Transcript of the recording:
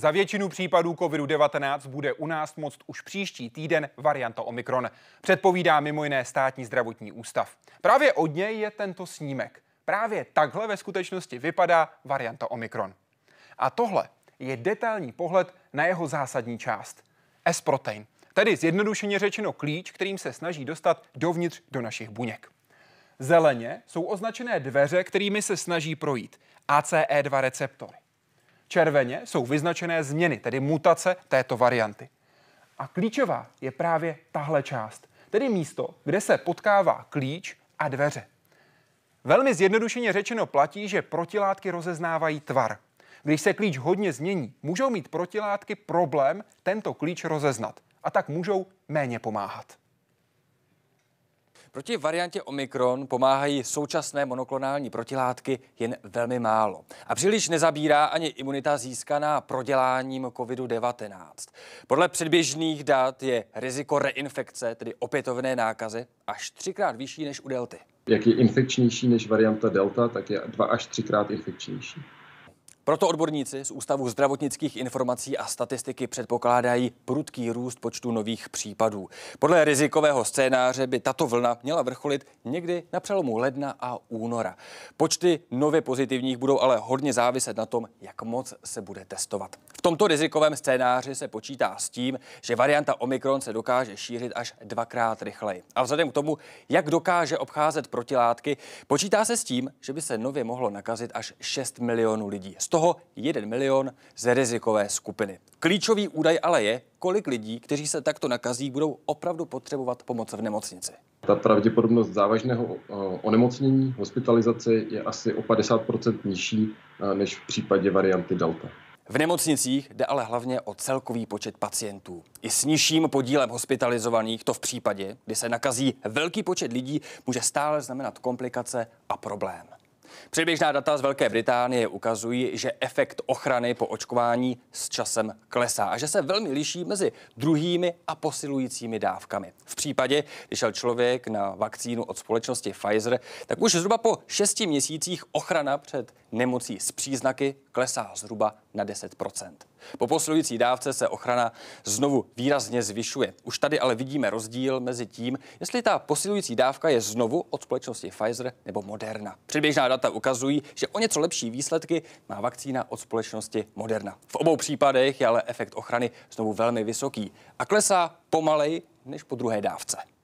Za většinu případů COVID-19 bude u nás moc už příští týden varianta Omikron, předpovídá mimo jiné státní zdravotní ústav. Právě od něj je tento snímek. Právě takhle ve skutečnosti vypadá varianta Omikron. A tohle je detailní pohled na jeho zásadní část. S-protein, tedy zjednodušeně řečeno klíč, kterým se snaží dostat dovnitř do našich buněk. Zeleně jsou označené dveře, kterými se snaží projít ACE2 receptory červeně jsou vyznačené změny, tedy mutace této varianty. A klíčová je právě tahle část, tedy místo, kde se potkává klíč a dveře. Velmi zjednodušeně řečeno platí, že protilátky rozeznávají tvar. Když se klíč hodně změní, můžou mít protilátky problém tento klíč rozeznat a tak můžou méně pomáhat. Proti variantě Omikron pomáhají současné monoklonální protilátky jen velmi málo. A příliš nezabírá ani imunita získaná proděláním COVID-19. Podle předběžných dat je riziko reinfekce, tedy opětovné nákazy, až třikrát vyšší než u delty. Jak je infekčnější než varianta delta, tak je dva až třikrát infekčnější. Proto odborníci z Ústavu zdravotnických informací a statistiky předpokládají prudký růst počtu nových případů. Podle rizikového scénáře by tato vlna měla vrcholit někdy na přelomu ledna a února. Počty nově pozitivních budou ale hodně záviset na tom, jak moc se bude testovat. V tomto rizikovém scénáři se počítá s tím, že varianta Omikron se dokáže šířit až dvakrát rychleji. A vzhledem k tomu, jak dokáže obcházet protilátky, počítá se s tím, že by se nově mohlo nakazit až 6 milionů lidí toho 1 milion z rizikové skupiny. Klíčový údaj ale je, kolik lidí, kteří se takto nakazí, budou opravdu potřebovat pomoc v nemocnici. Ta pravděpodobnost závažného eh, onemocnění, hospitalizace je asi o 50 nižší eh, než v případě varianty Delta. V nemocnicích jde ale hlavně o celkový počet pacientů. I s nižším podílem hospitalizovaných to v případě, kdy se nakazí velký počet lidí, může stále znamenat komplikace a problém. Předběžná data z Velké Británie ukazují, že efekt ochrany po očkování s časem klesá a že se velmi liší mezi druhými a posilujícími dávkami. V případě, když šel člověk na vakcínu od společnosti Pfizer, tak už zhruba po šesti měsících ochrana před nemocí s příznaky klesá zhruba na 10 Po posilující dávce se ochrana znovu výrazně zvyšuje. Už tady ale vidíme rozdíl mezi tím, jestli ta posilující dávka je znovu od společnosti Pfizer nebo Moderna. Předběžná data data ukazují, že o něco lepší výsledky má vakcína od společnosti Moderna. V obou případech je ale efekt ochrany znovu velmi vysoký a klesá pomalej než po druhé dávce.